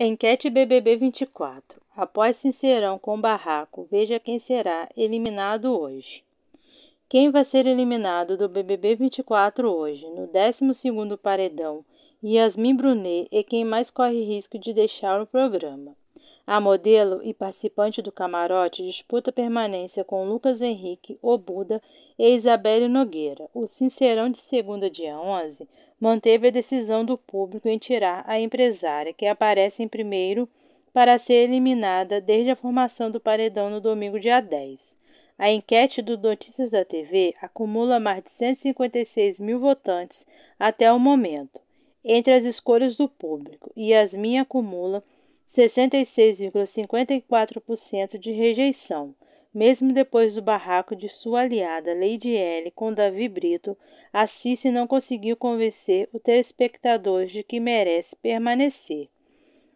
Enquete BBB 24. Após Sincerão com Barraco, veja quem será eliminado hoje. Quem vai ser eliminado do BBB 24 hoje, no 12º Paredão, Yasmin Brunet é quem mais corre risco de deixar o programa. A modelo e participante do camarote disputa permanência com Lucas Henrique, o Buda e Isabelle Nogueira. O Sincerão de segunda, dia 11, manteve a decisão do público em tirar a empresária, que aparece em primeiro para ser eliminada desde a formação do paredão no domingo, dia 10. A enquete do Notícias da TV acumula mais de 156 mil votantes até o momento. Entre as escolhas do público, Yasmin acumula 66,54% de rejeição, mesmo depois do barraco de sua aliada Lady L com Davi Brito, a Cici não conseguiu convencer o telespectador de que merece permanecer.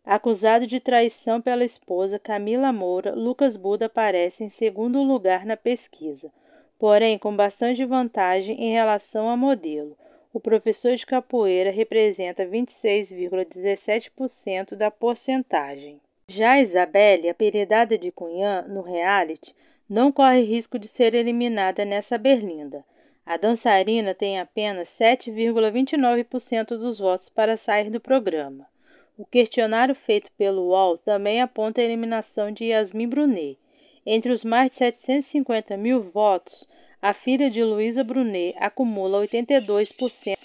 Acusado de traição pela esposa Camila Moura, Lucas Buda aparece em segundo lugar na pesquisa, porém com bastante vantagem em relação a modelo. O professor de capoeira representa 26,17% da porcentagem. Já Isabelle, apelidada de Cunhã no reality, não corre risco de ser eliminada nessa berlinda. A dançarina tem apenas 7,29% dos votos para sair do programa. O questionário feito pelo UOL também aponta a eliminação de Yasmin Brunet. Entre os mais de 750 mil votos, a filha de Luísa Brunet acumula 82%